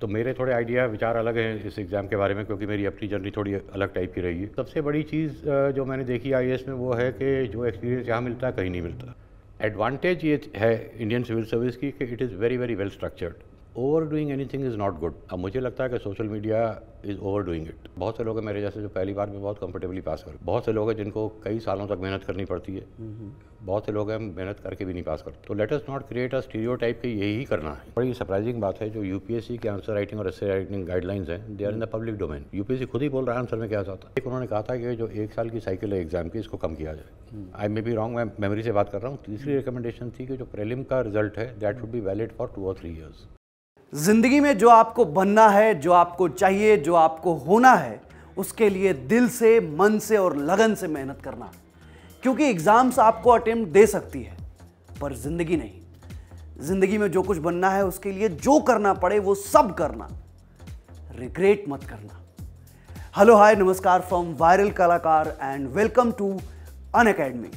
तो मेरे थोड़े आइडिया विचार अलग हैं इस एग्ज़ाम के बारे में क्योंकि मेरी अपनी जर्नी थोड़ी अलग टाइप की रही है सबसे बड़ी चीज़ जो मैंने देखी आई में वो है कि जो एक्सपीरियंस यहाँ मिलता कहीं नहीं मिलता एडवांटेज ये है इंडियन सिविल सर्विस की कि it is very very well structured overdoing anything is not good अब मुझे लगता है कि social media is overdoing it बहुत से लोग हैं मेरे जैसे जो पहली बार में बहुत कंफर्टेबली पास कर बहुत से लोग हैं जिनको कई सालों तक मेहनत करनी पड़ती है बहुत से लोग हैं मेहनत करके भी नहीं पास करते तो let us not create a stereotype के यही करना है बड़ी सरप्राइजिंग बात है जो यूपीएससी के आंसर राइटिंग और एसए राइटिंग गाइडलाइंस हैं they are in the public domain UPSC खुद ही बोल रहा है आंसर में क्या चाहता है उन्होंने कहा था कि जो एक साल की साइकिल है एग्जाम की इसको कम किया जाए आई मे बी रॉन्ग मैं मेमोरी से बात कर रहा हूँ तीसरी रिकमेंडेशन हम्म। थी कि जो प्रेलिम का रिजल्ट है that should be valid for two और थ्री ईयर्स ज़िंदगी में जो आपको बनना है जो आपको चाहिए जो आपको होना है उसके लिए दिल से मन से और लगन से मेहनत करना क्योंकि एग्ज़ाम्स आपको अटेम्प्ट दे सकती है पर ज़िंदगी नहीं ज़िंदगी में जो कुछ बनना है उसके लिए जो करना पड़े वो सब करना रिग्रेट मत करना हेलो हाय नमस्कार from viral Kalakar and welcome to Unacademy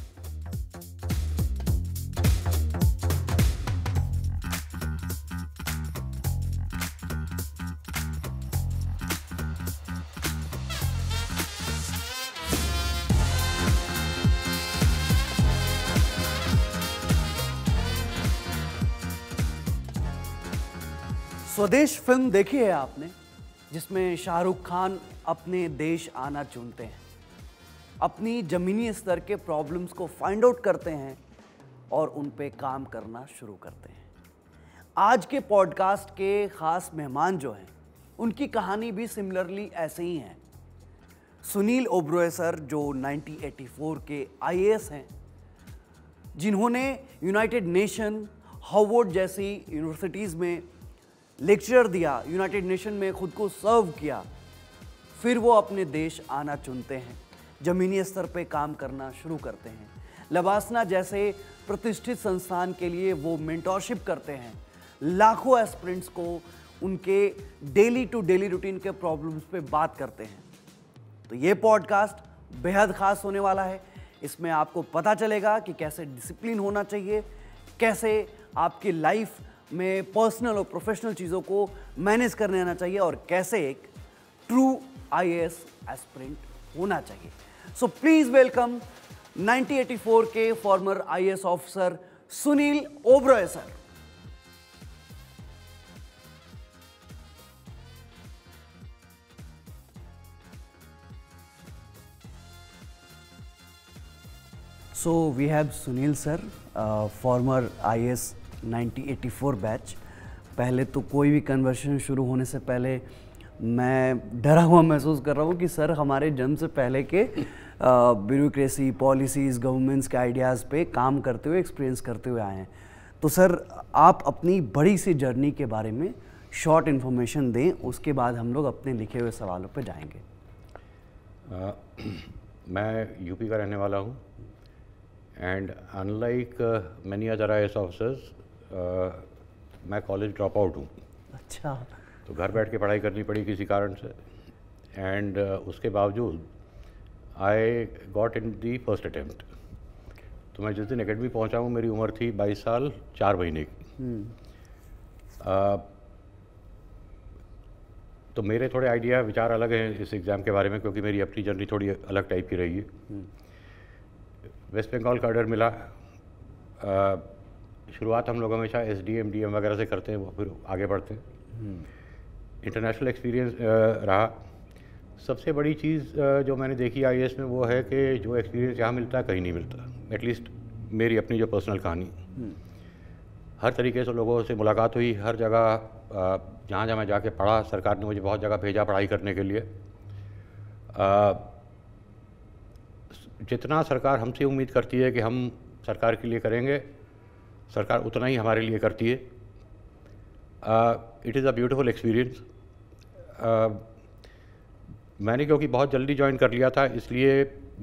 Swades film देखी है आपने जिसमें शाहरुख खान अपने देश आना चुनते हैं अपनी ज़मीनी स्तर के प्रॉब्लम्स को फाइंड आउट करते हैं और उन पे काम करना शुरू करते हैं आज के पॉडकास्ट के ख़ास मेहमान जो हैं उनकी कहानी भी सिमिलरली ऐसे ही हैं सुनील ओब्रोय सर जो 1984 के आई हैं जिन्होंने यूनाइटेड नेशन हॉवर्ड जैसी यूनिवर्सिटीज़ में लेक्चर दिया यूनाइटेड नेशन में खुद को सर्व किया फिर वो अपने देश आना चुनते हैं ज़मीनी स्तर पे काम करना शुरू करते हैं लबासना जैसे प्रतिष्ठित संस्थान के लिए वो मेंटोरशिप करते हैं लाखों एस्पिरेंट्स को उनके डेली टू डेली रूटीन के प्रॉब्लम्स पे बात करते हैं तो ये पॉडकास्ट बेहद ख़ास होने वाला है इसमें आपको पता चलेगा कि कैसे डिसिप्लिन होना चाहिए कैसे आपकी लाइफ में पर्सनल और प्रोफेशनल चीज़ों को मैनेज करने आना चाहिए और कैसे एक ट्रू आई एस्पिरेंट होना चाहिए सो प्लीज़ वेलकम 1984 के former I officer Sunil Oberoi sir So we have Sunil sir, uh, former IS 1984 batch पहले तो कोई भी कन्वर्शन शुरू होने से पहले मैं डरा हुआ महसूस कर रहा हूँ कि सर हमारे जन्म से पहले के ब्यूरोसी पॉलिसीज़ गवर्नमेंट्स के आइडियाज़ पे काम करते हुए एक्सपीरियंस करते हुए आए हैं तो सर आप अपनी बड़ी सी जर्नी के बारे में शॉर्ट इन्फॉर्मेशन दें उसके बाद हम लोग अपने लिखे हुए सवालों पर जाएंगे आ, मैं यूपी का रहने वाला हूँ and unlike many other I S officers मैं कॉलेज ड्रॉप आउट हूँ अच्छा तो घर बैठ के पढ़ाई करनी पड़ी किसी कारण से एंड uh, उसके बावजूद I got in the first attempt तो मैं जिस दिन अकेडमी पहुँचा हूँ मेरी उम्र थी बाईस साल चार महीने की हम्म। तो मेरे थोड़े आइडिया विचार अलग हैं इस एग्ज़ाम के बारे में क्योंकि मेरी अपनी जर्नी थोड़ी अलग टाइप की रही है वेस्ट हम्म। बंगाल का ऑर्डर मिला शुरुआत हम लोग हमेशा S D M D M वगैरह से करते हैं वो फिर आगे बढ़ते हैं इंटरनेशनल हम्म। एक्सपीरियंस रहा सबसे बड़ी चीज़ जो मैंने देखी आई में वो है कि जो एक्सपीरियंस यहाँ मिलता है कहीं नहीं मिलता एटलीस्ट मेरी अपनी जो पर्सनल कहानी हम्म। हर तरीके से लोगों से मुलाकात हुई हर जगह जहाँ जहाँ मैं जाके पढ़ा सरकार ने मुझे बहुत जगह भेजा पढ़ाई करने के लिए जितना सरकार हमसे उम्मीद करती है कि हम सरकार के लिए करेंगे सरकार उतना ही हमारे लिए करती है it is a beautiful experience मैंने क्योंकि बहुत जल्दी ज्वाइन कर लिया था इसलिए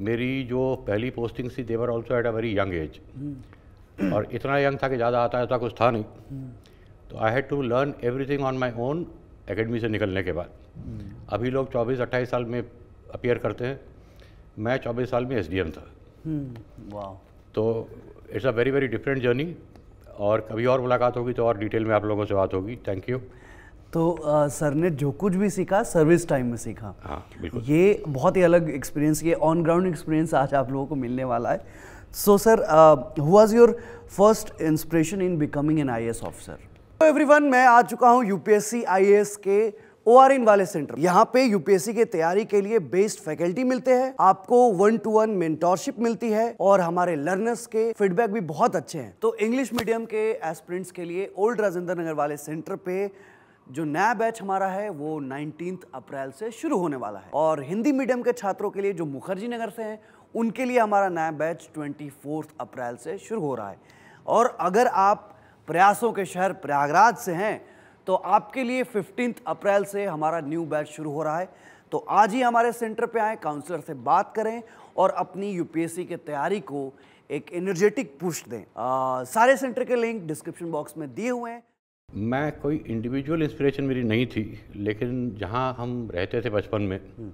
मेरी जो पहली पोस्टिंग थी there also at a very young age और इतना यंग था कि ज़्यादा आता ऐसा कुछ था नहीं हम्म। तो I had to learn everything on my own academy से निकलने के बाद हम्म। अभी लोग 24-28 साल में अपियर करते हैं मैं 24 साल में एम था हम्म। तो it's a very very different journey और कभी और मुलाकात होगी तो और डिटेल में आप लोगों से बात होगी थैंक यू तो आ, सर ने जो कुछ भी सीखा सर्विस टाइम में सीखा हाँ ये बहुत ही अलग एक्सपीरियंस ये ऑन ग्राउंड एक्सपीरियंस आज आप लोगों को मिलने वाला है so sir was your first inspiration in becoming an IAS officer everyone मैं आ चुका हूँ यूपीएससी आईएएस के ओ आर वाले सेंटर यहाँ पे यूपीएससी की तैयारी के लिए बेस्ट फैकल्टी मिलते हैं आपको वन टू वन मेंटोरशिप मिलती है और हमारे लर्नर्स के फीडबैक भी बहुत अच्छे हैं तो इंग्लिश मीडियम के एस्परेंट्स के लिए ओल्ड राजेंद्र नगर वाले सेंटर पे जो नया बैच हमारा है वो नाइनटीन अप्रैल से शुरू होने वाला है और हिंदी मीडियम के छात्रों के लिए जो मुखर्जी नगर से हैं उनके लिए हमारा नया बैच ट्वेंटी अप्रैल से शुरू हो रहा है और अगर आप प्रयासों के शहर प्रयागराज से हैं तो आपके लिए फिफ्टीन अप्रैल से हमारा न्यू बैच शुरू हो रहा है तो आज ही हमारे सेंटर पे आए काउंसलर से बात करें और अपनी यूपीएससी की तैयारी को एक एनर्जेटिक पुश दें आ, सारे सेंटर के लिंक डिस्क्रिप्शन बॉक्स में दिए हुए हैं मैं कोई इंडिविजुअल इंस्पिरेशन मेरी नहीं थी लेकिन जहाँ हम रहते थे बचपन में हम्म।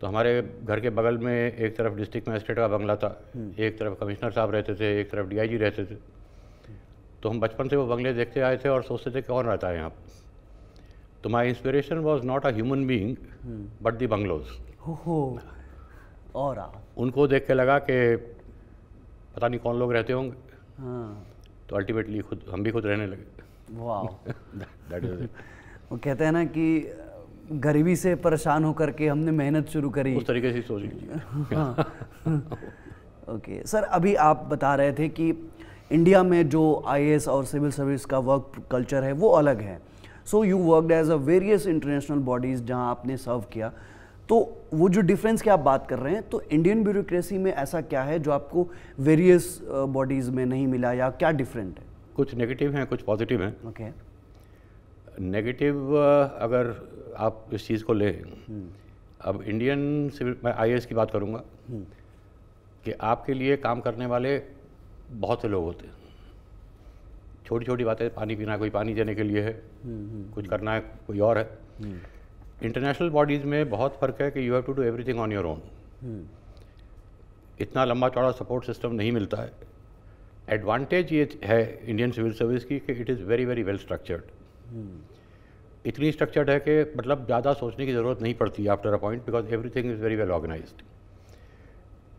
तो हमारे घर के बगल में एक तरफ डिस्ट्रिक्ट मजिस्ट्रेट का बंगला था हम्म। एक तरफ कमिश्नर साहब रहते थे एक तरफ डीआईजी रहते थे तो हम बचपन से वो बंगले देखते आए थे और सोचते थे कौन रहता है यहाँ तो my inspiration was not a human being but the bungalows और उनको देख के लगा कि पता नहीं कौन लोग रहते होंगे हाँ। तो अल्टीमेटली खुद हम भी खुद रहने लगे वो कहते हैं ना कि गरीबी से परेशान होकर के हमने मेहनत शुरू करी उस तरीके से सोच लीजिए हाँ। ओके सर अभी आप बता रहे थे कि इंडिया में जो आई और सिविल सर्विस का वर्क कल्चर है वो अलग है so you worked as a various international bodies जहाँ आपने सर्व किया तो वो जो डिफरेंस की आप बात कर रहे हैं तो इंडियन ब्यूरोक्रेसी में ऐसा क्या है जो आपको वेरियस बॉडीज़ uh, में नहीं मिला या क्या डिफरेंट है कुछ नेगेटिव हैं कुछ पॉजिटिव हैं ओके नेगेटिव uh, अगर आप इस चीज़ को लें हम्म। अब इंडियन सिविल मैं आई की बात करूँगा हम्म। कि आपके लिए काम करने वाले बहुत से लोग होते हैं छोटी छोटी बातें पानी पीना कोई पानी देने के लिए है हम्म, हम्म, कुछ हम्म। करना है कोई और है इंटरनेशनल बॉडीज़ में बहुत फ़र्क है कि you have to do everything on your own इतना लंबा चौड़ा सपोर्ट सिस्टम नहीं मिलता है एडवांटेज ये है इंडियन सिविल सर्विस की कि it is very very well structured इतनी स्ट्रक्चर्ड है कि मतलब ज़्यादा सोचने की ज़रूरत नहीं पड़ती after a point because everything is very well organised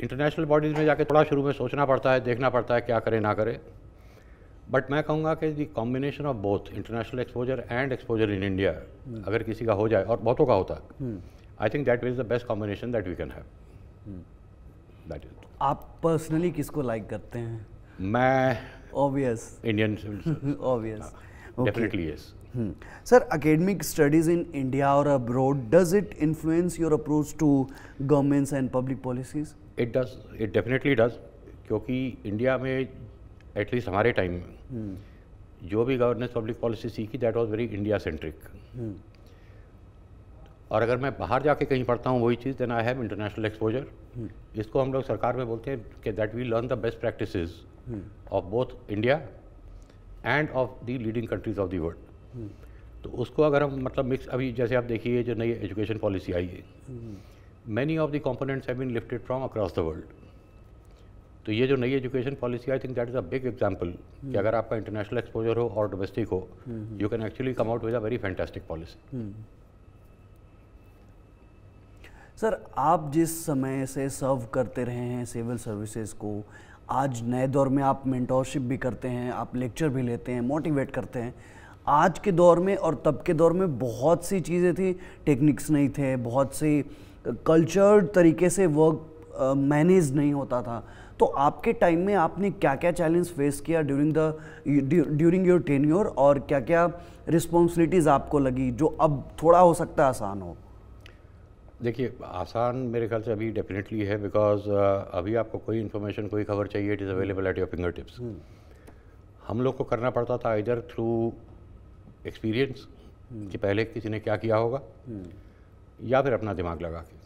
international bodies में जाके थोड़ा शुरू में सोचना पड़ता है देखना पड़ता है क्या करें ना करें बट मैं कहूँगा कि the combination of both international exposure and exposure in India अगर किसी का हो जाए और बहुतों का होता है I think that is the best combination that we can have that is आप पर्सनली किसको लाइक करते हैं मैं obvious Indian obvious definitely yes sir academic studies in India और abroad does it influence your approach to governments and public policies it does it definitely does क्योंकि India में at least हमारे time में हम्म। जो भी गवर्नेंस पब्लिक पॉलिसी सीखी that was very India centric और अगर मैं बाहर जाके कहीं पढ़ता हूँ वही चीज़ then I have international exposure इसको हम लोग सरकार में बोलते हैं कि that we learn the best practice of both India and of the leading countries of the world तो उसको अगर हम मतलब मिक्स अभी जैसे आप देखिए जो नई एजुकेशन पॉलिसी आई है hmm. many of the components have been lifted from across the world. तो ये जो नई education policy I think that is a big example कि हम्म। अगर आपका इंटरनेशनल एक्सपोजर हो और डोमेस्टिक हो you can actually come out with a very fantastic policy sir आप जिस समय से सर्व करते रहे हैं सिविल सर्विसेज को आज नए दौर में आप मेंटोरशिप भी करते हैं आप लेक्चर भी लेते हैं मोटिवेट करते हैं आज के दौर में और तब के दौर में बहुत सी चीज़ें थी टेक्निक्स नहीं थे बहुत सी कल्चर्ड तरीके से वर्क मैनेज नहीं होता था तो आपके टाइम में आपने क्या क्या चैलेंज फेस किया during the during your ten और क्या क्या रिस्पॉन्सिबिलिटीज़ आपको लगी जो अब थोड़ा हो सकता है आसान हो देखिए आसान मेरे ख्याल से अभी डेफिनेटली है बिकॉज uh, अभी आपको कोई इन्फॉर्मेशन कोई खबर चाहिए it is available at your finger tips हम लोग को करना पड़ता था इधर थ्रू एक्सपीरियंस कि हम्म। पहले किसी ने क्या किया होगा हम्म। या फिर अपना दिमाग लगा के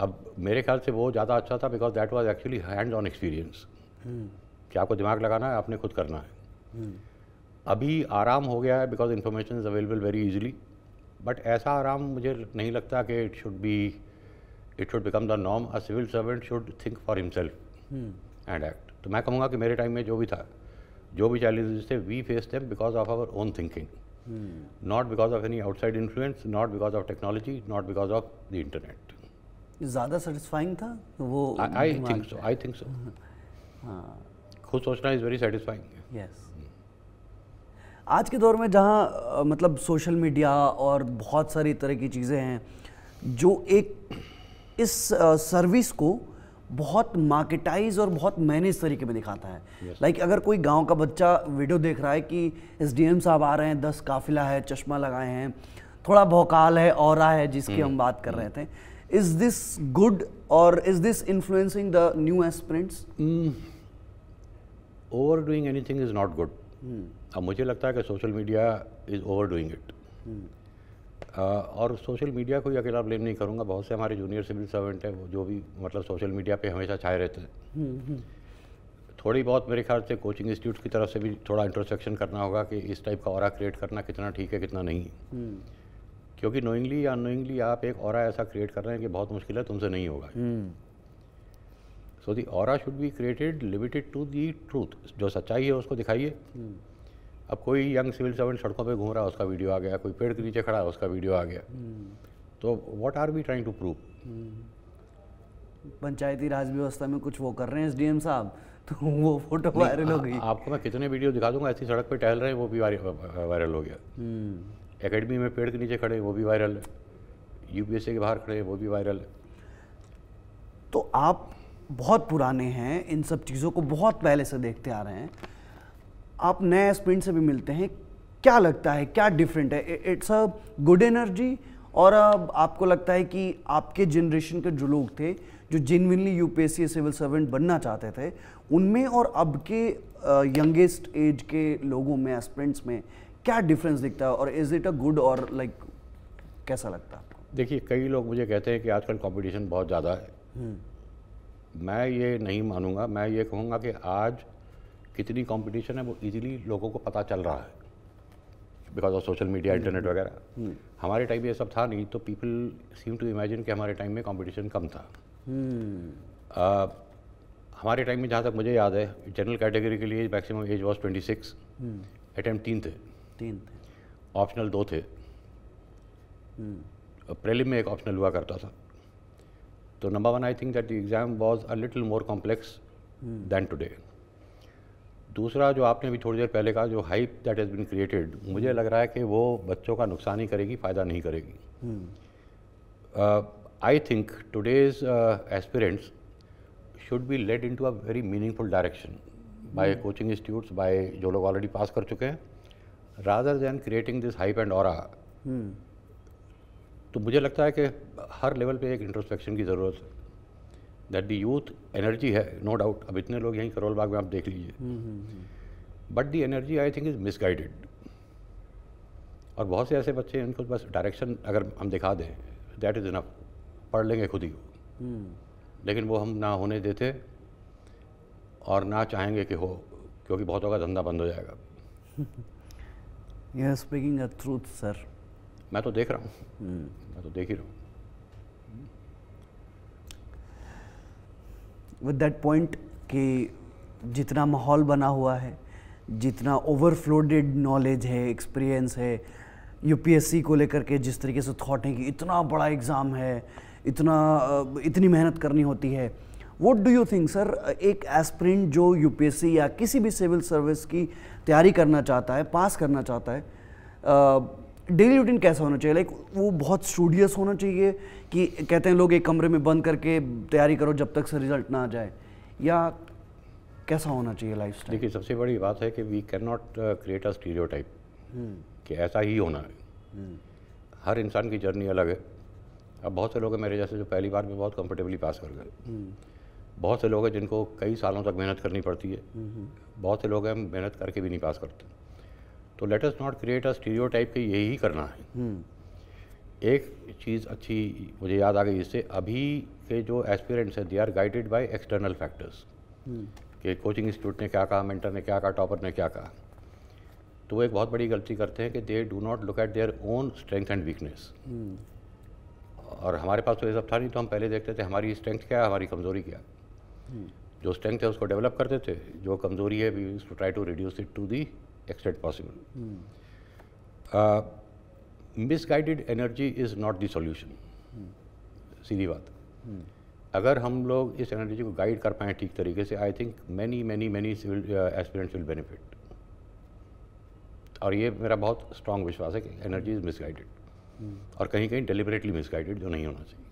अब मेरे ख्याल से वो ज़्यादा अच्छा था because that was actually hand on experience कि आपको दिमाग लगाना है आपने खुद करना है अभी आराम हो गया है because information is available very easily but ऐसा आराम मुझे नहीं लगता कि it should be it should become the norm a civil servant should think for himself and act तो मैं कहूँगा कि मेरे टाइम में जो भी था जो भी चैलेंजेस थे we face them because of our own thinking not because of any outside influence not because of technology not because of the internet ज़्यादा सेटिस्फाइंग था तो वो I think so I think so खुद सोचना is very satisfying yes आज के दौर में जहाँ मतलब सोशल मीडिया और बहुत सारी तरह की चीज़ें हैं जो एक इस सर्विस को बहुत मार्केटाइज और बहुत मैनेज तरीके में दिखाता है लाइक yes. like अगर कोई गांव का बच्चा वीडियो देख रहा है कि एस डी एम साहब आ रहे हैं दस काफिला है चश्मा लगाए हैं थोड़ा भोकाल है और है जिसकी हम्म। हम बात कर रहे थे इज दिस गुड और is this influencing the new aspirants overdoing anything is not good अब मुझे लगता है कि social media is overdoing it और सोशल मीडिया को ही अकेला ब्लेम नहीं करूँगा बहुत से हमारे जूनियर सिविल सर्वेंट हैं वो जो भी मतलब सोशल मीडिया पे हमेशा छाए रहते हैं हम्म, हम्म। थोड़ी बहुत मेरे ख्याल से कोचिंग इंस्टीट्यूट की तरफ से भी थोड़ा इंट्रोस्पेक्शन करना होगा कि इस टाइप का और क्रिएट करना कितना ठीक है कितना नहीं हम्म। क्योंकि नोइंगली या अनोइंगली आप एक और ऐसा क्रिएट कर रहे हैं कि बहुत मुश्किल है तुमसे नहीं होगा सो दी और should be created limited to the truth जो सच्चाई है उसको दिखाइए अब कोई यंग सिविल सर्वेंट सड़कों पे घूम रहा है उसका वीडियो आ गया कोई पेड़ के नीचे खड़ा है उसका वीडियो आ गया हम्म। तो what are we trying to prove Panchayati Raj व्यवस्था में कुछ वो कर रहे हैं एसडीएम साहब तो वो फोटो वायरल हो गई आपको मैं कितने वीडियो दिखा दूंगा ऐसी सड़क पे टहल रहे हैं वो भी वायरल हो गया हम्म। एकेडमी में पेड़ के नीचे खड़े वो भी वायरल है यूपीएससी के बाहर खड़े वो भी वायरल है तो आप बहुत पुराने हैं इन सब चीज़ों को बहुत पहले से देखते आ रहे हैं आप नए एस्पिरेंट से भी मिलते हैं क्या लगता है क्या डिफरेंट है इट्स अ गुड एनर्जी और आपको लगता है कि आपके जनरेशन के जो लोग थे जो जेनविनली यूपीएससी सिविल सर्वेंट बनना चाहते थे उनमें और अब के यंगेस्ट एज के लोगों में एस्पिरेंट्स में क्या डिफरेंस दिखता है और इज़ इट अ गुड और लाइक like, कैसा लगता है देखिए कई लोग मुझे कहते हैं कि आजकल कंपटीशन बहुत ज़्यादा है हम्म। मैं ये नहीं मानूंगा मैं ये कहूँगा कि आज कितनी कंपटीशन है वो इजीली लोगों को पता चल रहा है because of social media internet वगैरह हम्म। हमारे टाइम ये सब था नहीं तो पीपल सीम टू इमेजिन कि हमारे टाइम में कंपटीशन कम था uh, हमारे टाइम में जहाँ तक मुझे याद है जनरल कैटेगरी के लिए maximum age was twenty six attempt तीन थे तीन थे ऑप्शनल दो थे प्रेलिम हम्म। में एक ऑप्शनल हुआ करता था तो number one I think that exam was a little more complex than today दूसरा जो आपने अभी थोड़ी देर पहले कहा जो hype that is been created मुझे लग रहा है कि वो बच्चों का नुकसान ही करेगी फ़ायदा नहीं करेगी I think today's aspirants should be led into a very meaningful direction by coaching institutes by जो लोग ऑलरेडी पास कर चुके हैं rather than creating this hype and और तो मुझे लगता है कि हर लेवल पे एक इंट्रोस्पेक्शन की ज़रूरत है दैट दी यूथ एनर्जी है नो डाउट अब इतने लोग यहीं करोल बाग में आप देख लीजिए but the energy I think is misguided और बहुत से ऐसे बच्चे हैं उनको बस डायरेक्शन अगर हम दिखा दें दैट इज़ इनफ पढ़ लेंगे खुद ही हम्म। लेकिन वो हम ना होने देते और ना चाहेंगे कि हो क्योंकि बहुतों का धंधा बंद हो जाएगा you are speaking a truth sir मैं तो देख रहा हूँ hmm. मैं तो देख ही रहा हूँ विद दैट पॉइंट कि जितना माहौल बना हुआ है जितना ओवरफ्लोडेड नॉलेज है एक्सपीरियंस है यूपीएससी को लेकर के जिस तरीके से थॉट है कि इतना बड़ा एग्ज़ाम है इतना इतनी मेहनत करनी होती है what do you think sir एक एस्प्रिंट जो यू या किसी भी सिविल सर्विस की तैयारी करना चाहता है पास करना चाहता है डेली रूटीन कैसा होना चाहिए लाइक वो बहुत स्टूडियस होना चाहिए कि कहते हैं लोग एक कमरे में बंद करके तैयारी करो जब तक से रिजल्ट ना आ जाए या कैसा होना चाहिए लाइफ देखिए सबसे बड़ी बात है कि we can not create a stereotype कि ऐसा ही होना है हम्म। हर इंसान की जर्नी अलग है अब बहुत से लोग हैं मेरे जैसे जो पहली बार में बहुत कंफर्टेबली पास कर गए हम्म। बहुत से लोग हैं जिनको कई सालों तक मेहनत करनी पड़ती है हम्म, बहुत से लोग हैं मेहनत करके भी नहीं पास करते तो let us not create a stereotype के यही करना है हम्म। एक चीज़ अच्छी मुझे याद आ गई इससे अभी के जो एस्पिरेंट्स हैं they are guided by external factors कि कोचिंग इंस्टीट्यूट ने क्या कहा मेंटर ने क्या कहा टॉपर ने क्या कहा तो वो एक बहुत बड़ी गलती करते हैं कि they do not look at their own strength and weakness और हमारे पास तो ये सब था नहीं तो हम पहले देखते थे हमारी स्ट्रेंथ क्या है हमारी कमज़ोरी क्या हम्म। जो स्ट्रेंथ है उसको डेवलप करते थे जो कमज़ोरी है we too try to reduce it to the extent possible. Mm. Uh, misguided energy is not the solution सीधी बात hmm. अगर हम लोग इस एनर्जी को गाइड कर पाएँ ठीक तरीके से I think many many many aspirants will benefit और ये मेरा बहुत स्ट्रांग विश्वास है कि एनर्जी इज़ मिसगाइडेड और कहीं कहीं डेलिबरेटली मिसगाइडेड जो नहीं होना चाहिए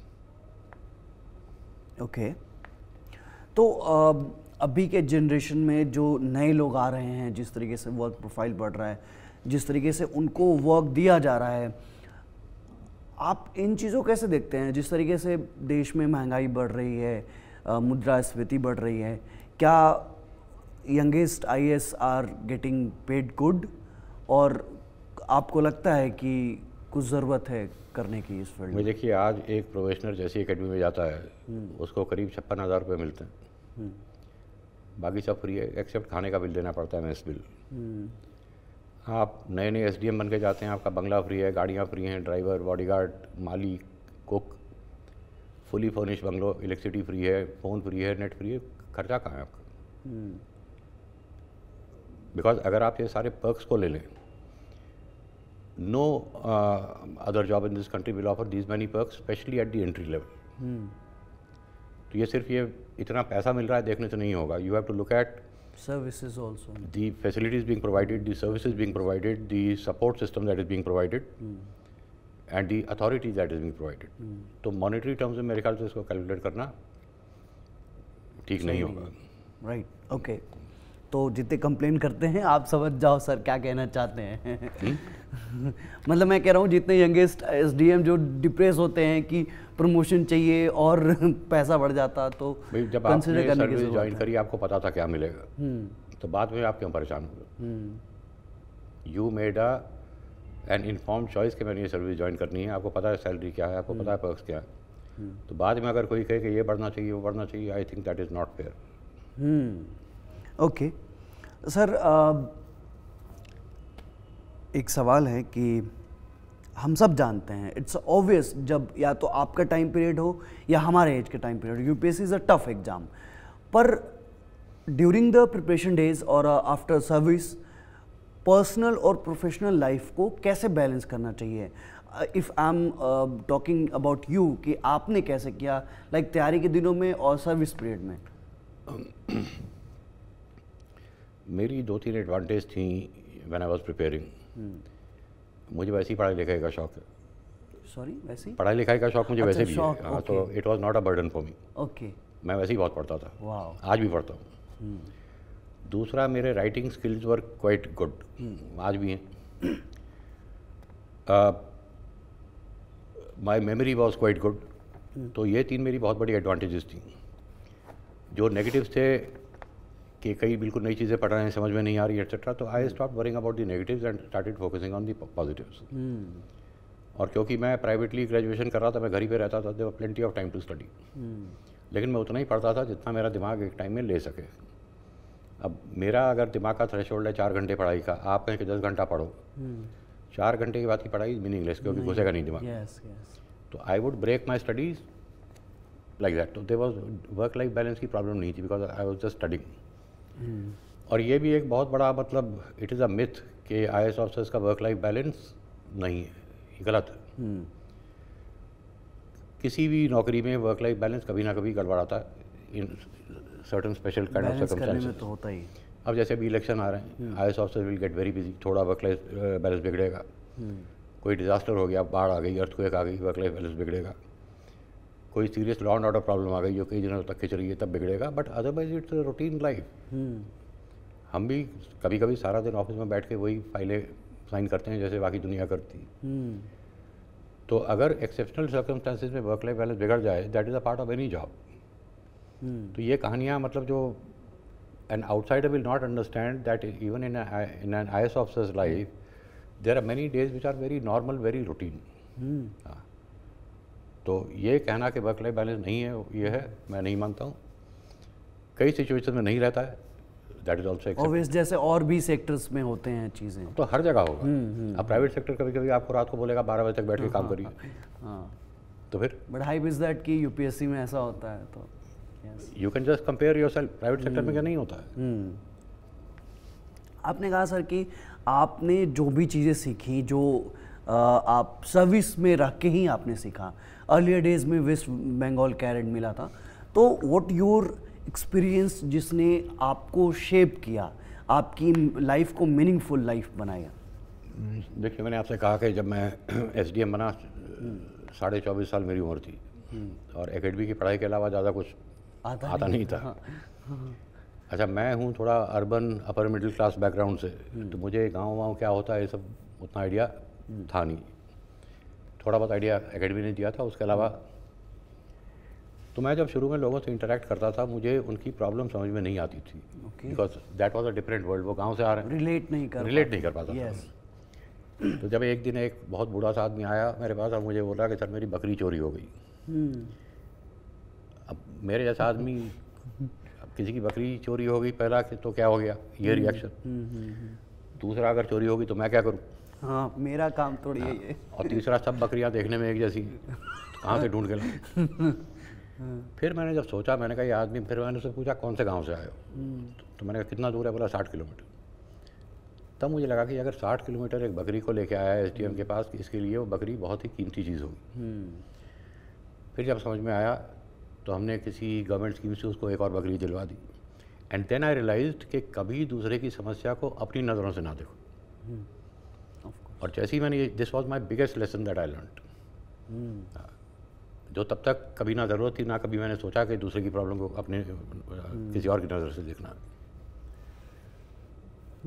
ओके okay. तो uh... अभी के जनरेशन में जो नए लोग आ रहे हैं जिस तरीके से वर्क प्रोफाइल बढ़ रहा है जिस तरीके से उनको वर्क दिया जा रहा है आप इन चीज़ों कैसे देखते हैं जिस तरीके से देश में महंगाई बढ़ रही है मुद्रास्फीति बढ़ रही है क्या youngest I S are getting paid good और आपको लगता है कि कुछ ज़रूरत है करने की इस फील्ड में देखिए आज एक प्रोफेशनल जैसी एकेडमी में जाता है हम्म। उसको करीब छप्पन हज़ार रुपये मिलते हैं हम्म। बाकी सब फ्री है एक्सेप्ट खाने का बिल देना पड़ता है मेस बिल हम्म। आप नए नए एस बन के जाते हैं आपका बंगला फ्री है गाड़ियाँ फ्री हैं ड्राइवर बॉडीगार्ड माली cook fully furnish bungalow electricity free है फ़ोन फ्री है नेट फ्री है खर्चा कहाँ है आपका बिकॉज हम्म। अगर आप ये सारे पर्कस को ले लें no other job in this country will offer this many perk specially at the entry level तो ये सिर्फ ये इतना पैसा मिल रहा है देखने से नहीं होगा you have to look at services also the facilities being provided the services being provided the support system that is being provided and the authorities that is being provided तो मॉनिटरी टर्म्स में मेरे ख्याल से इसको calculate करना ठीक नहीं होगा राइट ओके तो जितने कंप्लेन करते हैं आप समझ जाओ सर क्या कहना चाहते हैं hmm? मतलब मैं कह रहा हूँ जितने यंगेस्ट एस जो डिप्रेस होते हैं कि प्रमोशन चाहिए और पैसा बढ़ जाता तो जब ज्वाइन करिए आपको पता था क्या मिलेगा हम्म। तो बाद में आप क्यों परेशान गए you made a an inform choice कि मैंने ये सर्विस ज्वाइन करनी है आपको पता है सैलरी क्या है आपको हम्म। पता है पर्स क्या है हम्म। तो बाद में अगर कोई कहे कि ये बढ़ना चाहिए वो बढ़ना चाहिए I think that is not fair okay sir एक सवाल है कि हम सब जानते हैं इट्स ऑब्वियस जब या तो आपका टाइम पीरियड हो या हमारे एज के time period U P S is a tough exam पर ड्यूरिंग द प्रिपरेशन डेज और आफ्टर सर्विस पर्सनल और प्रोफेशनल लाइफ को कैसे बैलेंस करना चाहिए if I am talking about you कि आपने कैसे किया लाइक like, तैयारी के दिनों में और सर्विस पीरियड में मेरी दो तीन एडवांटेज थी वेन आई वॉज प्रिपेयरिंग हम्म। मुझे वैसे ही पढ़ाई लिखाई का शौक है सॉरी वैसे ही पढ़ाई लिखाई का शौक मुझे अच्छा, वैसे भी है हाँ, तो it was not a burden for me okay मैं वैसे ही बहुत पढ़ता था आज भी पढ़ता हूँ हम्म। दूसरा मेरे writing skills were quite good आज भी हैं my memory was quite good तो ये तीन मेरी बहुत बड़ी एडवांटेजेस थी जो नेगेटिव्स थे कि कई बिल्कुल नई चीज़ें पढ़ रहे हैं समझ में नहीं आ रही एक्सेट्रा तो I stop worrying about the negative and started focusing on the positive और क्योंकि मैं प्राइवेटली ग्रेजुएशन कर रहा था मैं घर पर रहता था there plenty of time to study लेकिन मैं उतना ही पढ़ता था जितना मेरा दिमाग एक टाइम में ले सके अब मेरा अगर दिमाग का थ्रेश है चार घंटे पढ़ाई का आप कहें कि दस घंटा पढ़ो hmm. चार घंटे की बात की पढ़ाई मीनिंगलेस क्योंकि घुसेगा नहीं दिमाग तो I would break my studies like that तो there was work life balance की प्रॉब्लम नहीं थी because I was just studying और ये भी एक बहुत बड़ा मतलब इट इज़ अ मिथ कि आई एस ऑफिसर्स का वर्क लाइफ बैलेंस नहीं है गलत है किसी भी नौकरी में वर्क लाइफ बैलेंस कभी ना कभी गड़बड़ाता है in certain special kind of circumstances तो होता ही अब जैसे अभी इलेक्शन आ रहे हैं I S officer will get very busy थोड़ा वर्क लाइफ बैलेंस बिगड़ेगा हम्म। कोई डिज़ास्टर हो गया बाढ़ आ गई अर्थ आ गई वर्क लाइफ बैलेंस बिगड़ेगा कोई serious law and order problem आ गई जो कई दिनों तक खिंच रही है तब बिगड़ेगा but otherwise it's routine life हम भी कभी कभी सारा दिन ऑफिस में बैठ के वही फाइलें साइन करते हैं जैसे बाकी दुनिया करती हम्म। तो अगर एक्सेप्शनल सर्कमस्टांसिस में वर्क लाइफ बैलेंस बिगड़ जाए that is a part of any job तो ये कहानियाँ मतलब जो an outsider will not understand that even in in an I S officers life there are many days which are very normal very routine तो ये कहना कि work life balance नहीं है ये है मैं नहीं मानता हूँ कई सिचुएशन में नहीं रहता है दैट इज ऑल्सो ऑब्वियस जैसे और भी सेक्टर्स में होते हैं चीज़ें तो हर जगह होगा हम्म, हम्म। अब प्राइवेट सेक्टर कभी कभी आपको रात को बोलेगा बारह बजे तक बैठ के काम हाँ, करिए हाँ। हाँ। तो फिर बट हाई इज दैट कि यूपीएससी में ऐसा होता है तो you can just compare yourself private sector में क्या हम्म। नहीं होता है आपने कहा सर कि आपने जो भी चीज़ें सीखी जो आप सर्विस में रख के ही आपने सीखा अर्लियर डेज में वेस्ट बंगाल कैरेट मिला था तो वॉट योर एक्सपीरियंस जिसने आपको शेप किया आपकी लाइफ को मीनिंगफुल लाइफ बनाया देखिए मैंने आपसे कहा कि जब मैं एस डी एम बना साढ़े चौबीस साल मेरी उम्र थी हम्म। और एकेडमी की पढ़ाई के अलावा ज़्यादा कुछ आता, आता नहीं था हाँ। अच्छा मैं हूँ थोड़ा urban upper middle class background से हम्म। तो मुझे गांव वाँव क्या होता है ये सब उतना आइडिया हम्म। था नहीं थोड़ा बहुत आइडिया एकेडमी ने दिया था उसके अलावा तो मैं जब शुरू में लोगों से इंटरेक्ट करता था मुझे उनकी प्रॉब्लम समझ में नहीं आती थी because that was a different world वो गाँव से आ रहे हैं रिलेट नहीं कर रिलेट नहीं कर पाता yes. तो जब एक दिन एक बहुत बुरा सा आदमी आया मेरे पास और मुझे बोला कि सर मेरी बकरी चोरी हो गई hmm. अब मेरे जैसा आदमी किसी की बकरी चोरी हो गई पहला तो क्या हो गया ये रिएक्शन hmm. hmm, hmm, दूसरा अगर चोरी होगी तो मैं क्या करूँ हाँ मेरा काम थोड़ी है हाँ, ये और तीसरा सब बकरियाँ देखने में एक जैसी कहाँ से ढूंढ के लाए फिर मैंने जब सोचा मैंने कहा ये आदमी फिर मैंने उससे पूछा कौन से गांव से आए हो हम्म। तो मैंने कहा कितना दूर है बोला साठ किलोमीटर तब मुझे लगा कि अगर साठ किलोमीटर एक बकरी को लेके आया है एस के पास इसके लिए वो बकरी बहुत ही कीमती चीज़ होगी हम्म। फिर जब समझ में आया तो हमने किसी गवर्नमेंट स्कीम से उसको एक और बकरी दिलवा दी एंड देन आई रियलाइज कि कभी दूसरे की समस्या को अपनी नज़रों से ना देखो हम्म। और जैसे ही मैंने this was my biggest lesson that I learn जो तब तक कभी ना ज़रूरत थी ना कभी मैंने सोचा कि दूसरे की प्रॉब्लम को अपने hmm. किसी और की नज़र से देखना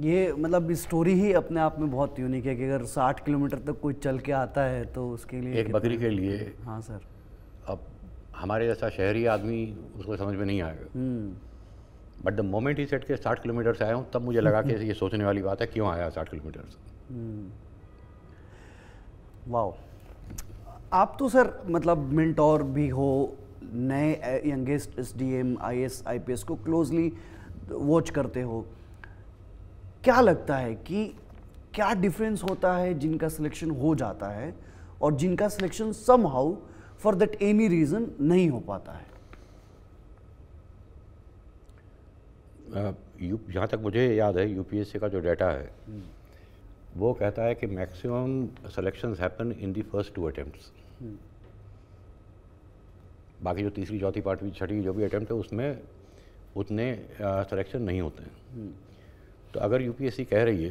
ये मतलब स्टोरी ही अपने आप में बहुत यूनिक है कि अगर 60 किलोमीटर तक कोई चल के आता है तो उसके लिए एक बकरी के लिए हाँ सर अब हमारे जैसा शहरी आदमी उसको समझ में नहीं आएगा बट द मोमेंट ही सेट के 60 किलोमीटर से आया हूँ तब मुझे लगा कि ये सोचने वाली बात है क्यों आया 60 किलोमीटर से hmm. वाओ आप तो सर मतलब मिनटोर भी हो नए youngest S D M I S I P S को क्लोजली वॉच करते हो क्या लगता है कि क्या डिफरेंस होता है जिनका सिलेक्शन हो जाता है और जिनका selection somehow for that any reason नहीं हो पाता है यू जहाँ तक मुझे याद है यूपीएससी का जो डाटा है हम्म। वो कहता है कि maximum selection happen in the first two attempt बाकी जो तीसरी चौथी पाँचवीं छठी जो भी अटैम्प्ट है उसमें उतने सिलेक्शन नहीं होते हैं तो अगर यूपीएससी कह रही है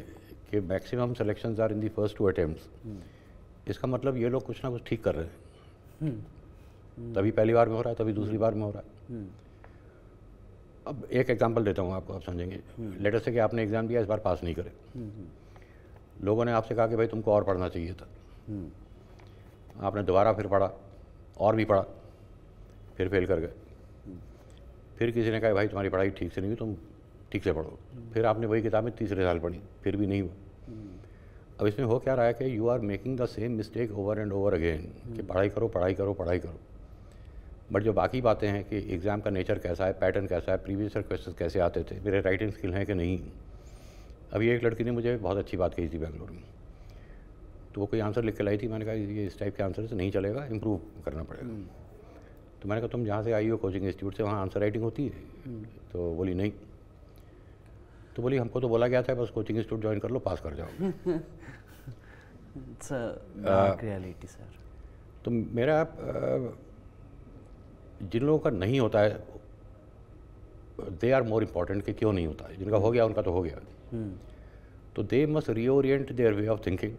कि maximum selection are in the first two attempt इसका मतलब ये लोग कुछ ना कुछ ठीक कर रहे हैं hmm. तभी पहली बार में हो रहा है तभी दूसरी बार में हो रहा है hmm. अब एक एग्जांपल देता हूँ आपको आप समझेंगे लेटर से कि आपने एग्ज़ाम दिया इस बार पास नहीं करे लोगों ने आपसे कहा कि भाई तुमको और पढ़ना चाहिए था आपने दोबारा फिर पढ़ा और भी पढ़ा फिर फेल कर गए फिर किसी ने कहा भाई तुम्हारी पढ़ाई ठीक से नहीं हुई तुम ठीक से पढ़ो फिर आपने वही किताबें तीसरे साल पढ़ी फिर भी नहीं हुआ अब इसमें हो क्या रहा है कि you are making the same mistake over and over again कि पढ़ाई करो पढ़ाई करो पढ़ाई करो बट जो बाकी बातें हैं कि एग्ज़ाम का नेचर कैसा है पैटर्न कैसा है प्रीवियस ईयर क्वेश्चन कैसे आते थे मेरे राइटिंग स्किल हैं कि नहीं अभी एक लड़की ने मुझे बहुत अच्छी बात कही थी बैंगलोर में तो वो कोई आंसर लिख के लाई थी मैंने कहा ये इस टाइप के आंसर से नहीं चलेगा इम्प्रूव करना पड़ेगा हम्म। तो मैंने कहा तुम जहाँ से आई हो कोचिंग इंस्टीट्यूट से वहाँ आंसर राइटिंग होती है हम्म। तो बोली नहीं तो बोली हमको तो बोला गया था बस कोचिंग इंस्टीट्यूट ज्वाइन कर लो पास कर जाओ रियलिटी सर तो मेरा जिन लोगों का नहीं होता है दे आर मोर इम्पोर्टेंट कि क्यों नहीं होता है जिनका हो गया उनका तो हो गया तो they must reorient their way of thinking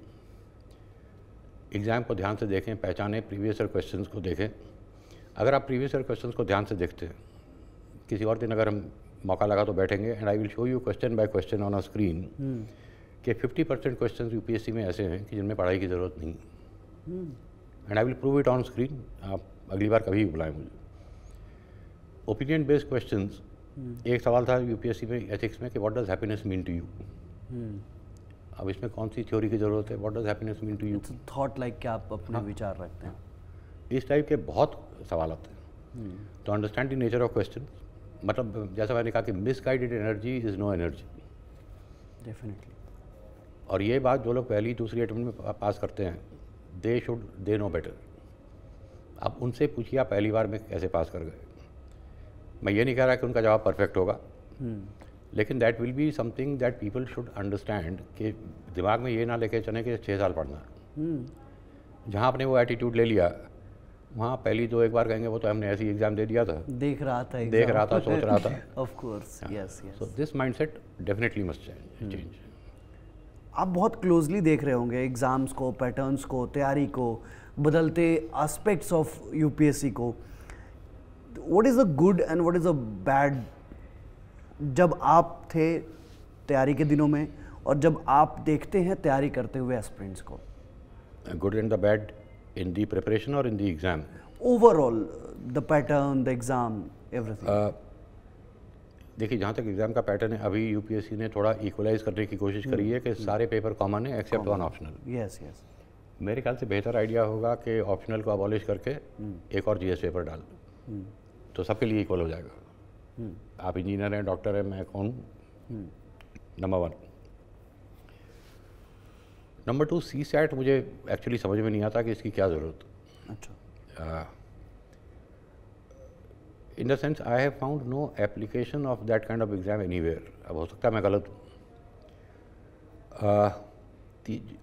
exam को ध्यान से देखें पहचानें प्रीवियस ईयर क्वेश्चन को देखें अगर आप प्रीवियस ईयर क्वेश्चन को ध्यान से देखते हैं किसी और दिन अगर हम मौका लगा तो बैठेंगे and I will show you question by question on a screen कि 50 परसेंट क्वेश्चन यू में ऐसे हैं कि जिनमें पढ़ाई की ज़रूरत नहीं and I will prove it on screen आप अगली बार कभी बुलाएं मुझे ओपिनियन बेस्ड क्वेश्चन हम्म। एक सवाल था यूपीएससी में एथिक्स में कि what does happiness mean to you अब इसमें कौन सी थ्योरी की ज़रूरत है what does happiness mean to you thought like क्या आप अपना हाँ, विचार रखते हैं इस टाइप के बहुत सवाल आते हैं तो understand the nature of question मतलब जैसा मैंने कहा कि misguided energy is no energy definitely और ये बात जो लोग पहली दूसरी अटेम्प्ट में पास करते हैं they should they know better आप उनसे पूछिए आप पहली बार में कैसे पास कर गए मैं ये नहीं कह रहा कि उनका जवाब परफेक्ट होगा हम्म। लेकिन that will be something that people should understand कि दिमाग में ये ना लेके चले कि छः साल पढ़ना हम्म। जहाँ आपने वो एटीट्यूड ले लिया वहाँ पहली दो एक बार कहेंगे वो तो हमने ऐसी एग्जाम दे दिया था देख रहा था देख रहा था सोच रहा था of course yes yes so this mindset definitely must change आप बहुत क्लोजली देख रहे होंगे एग्ज़ाम्स को पैटर्न्स को तैयारी को बदलते एस्पेक्ट्स ऑफ यूपीएससी को what is a good and what is a bad जब आप थे तैयारी के दिनों में और जब आप देखते हैं तैयारी करते हुए एस्पिरेंट्स को good and the bad in the preparation और in the exam overall the pattern the exam everything देखिए जहाँ तक एग्ज़ाम का पैटर्न है अभी यूपीएससी ने थोड़ा इक्वलाइज करने की कोशिश करी है कि hmm. सारे पेपर कॉमन है except one optional yes yes मेरे ख्याल से बेहतर आइडिया होगा कि ऑप्शनल को अबॉलिश करके hmm. एक और जीएस पेपर डाल hmm. तो सबके लिए इक्वल हो जाएगा हम्म। आप इंजीनियर हैं डॉक्टर हैं मैं कौन हूँ number one number two C SAT मुझे एक्चुअली समझ में नहीं आता कि इसकी क्या ज़रूरत अच्छा in the sense I have found no application of that kind of exam any अब हो सकता है मैं गलत हूँ